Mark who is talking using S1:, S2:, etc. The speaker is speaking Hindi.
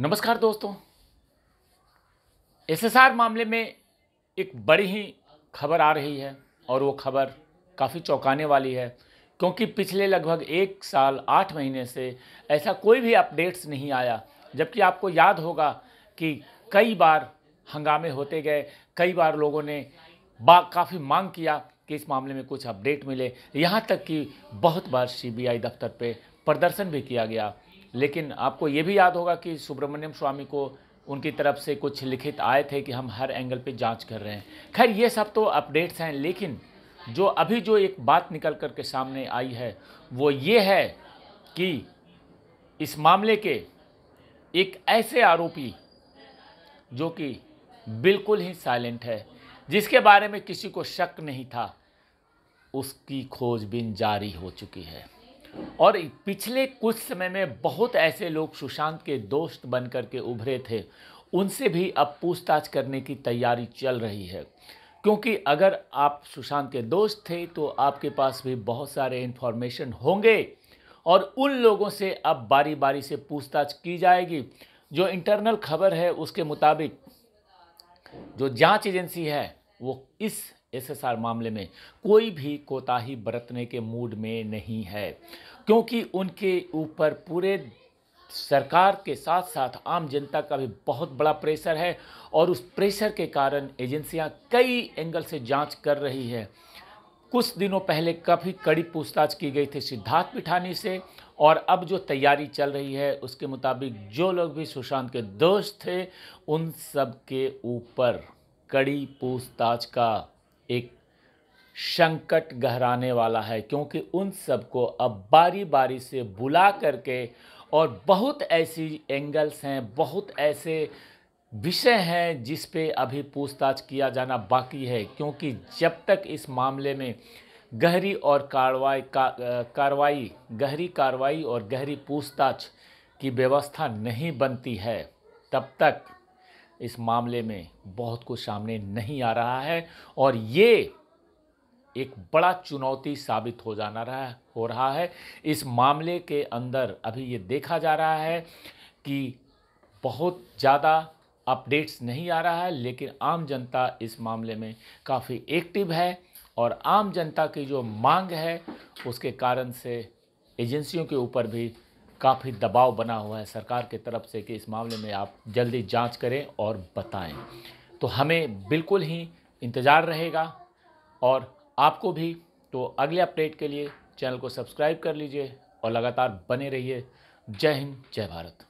S1: नमस्कार दोस्तों एसएसआर मामले में एक बड़ी ही खबर आ रही है और वो खबर काफ़ी चौंकाने वाली है क्योंकि पिछले लगभग एक साल आठ महीने से ऐसा कोई भी अपडेट्स नहीं आया जबकि आपको याद होगा कि कई बार हंगामे होते गए कई बार लोगों ने बा काफ़ी मांग किया कि इस मामले में कुछ अपडेट मिले यहाँ तक कि बहुत बार सीबीआई दफ्तर पे प्रदर्शन भी किया गया लेकिन आपको ये भी याद होगा कि सुब्रमण्यम स्वामी को उनकी तरफ से कुछ लिखित आए थे कि हम हर एंगल पे जांच कर रहे हैं खैर ये सब तो अपडेट्स हैं लेकिन जो अभी जो एक बात निकल कर के सामने आई है वो ये है कि इस मामले के एक ऐसे आरोपी जो कि बिल्कुल ही साइलेंट है जिसके बारे में किसी को शक नहीं था उसकी खोजबीन जारी हो चुकी है और पिछले कुछ समय में बहुत ऐसे लोग सुशांत के दोस्त बन कर के उभरे थे उनसे भी अब पूछताछ करने की तैयारी चल रही है क्योंकि अगर आप सुशांत के दोस्त थे तो आपके पास भी बहुत सारे इन्फॉर्मेशन होंगे और उन लोगों से अब बारी बारी से पूछताछ की जाएगी जो इंटरनल खबर है उसके मुताबिक जो जांच एजेंसी है वो इस एसएसआर मामले में कोई भी कोताही बरतने के मूड में नहीं है क्योंकि उनके ऊपर पूरे सरकार के साथ साथ आम जनता का भी बहुत बड़ा प्रेशर है और उस प्रेशर के कारण एजेंसियां कई एंगल से जांच कर रही है कुछ दिनों पहले काफ़ी कड़ी पूछताछ की गई थी सिद्धार्थ पिठानी से और अब जो तैयारी चल रही है उसके मुताबिक जो लोग भी सुशांत के दोस्त थे उन सब के ऊपर कड़ी पूछताछ का एक संकट गहराने वाला है क्योंकि उन सबको अब बारी बारी से बुला करके और बहुत ऐसी एंगल्स हैं बहुत ऐसे विषय हैं जिस पे अभी पूछताछ किया जाना बाकी है क्योंकि जब तक इस मामले में गहरी और कार्रवाई का, कार्रवाई गहरी कार्रवाई और गहरी पूछताछ की व्यवस्था नहीं बनती है तब तक इस मामले में बहुत कुछ सामने नहीं आ रहा है और ये एक बड़ा चुनौती साबित हो जाना रहा हो रहा है इस मामले के अंदर अभी ये देखा जा रहा है कि बहुत ज़्यादा अपडेट्स नहीं आ रहा है लेकिन आम जनता इस मामले में काफ़ी एक्टिव है और आम जनता की जो मांग है उसके कारण से एजेंसियों के ऊपर भी काफ़ी दबाव बना हुआ है सरकार की तरफ से कि इस मामले में आप जल्दी जांच करें और बताएं तो हमें बिल्कुल ही इंतज़ार रहेगा और आपको भी तो अगले अपडेट के लिए चैनल को सब्सक्राइब कर लीजिए और लगातार बने रहिए जय हिंद जय भारत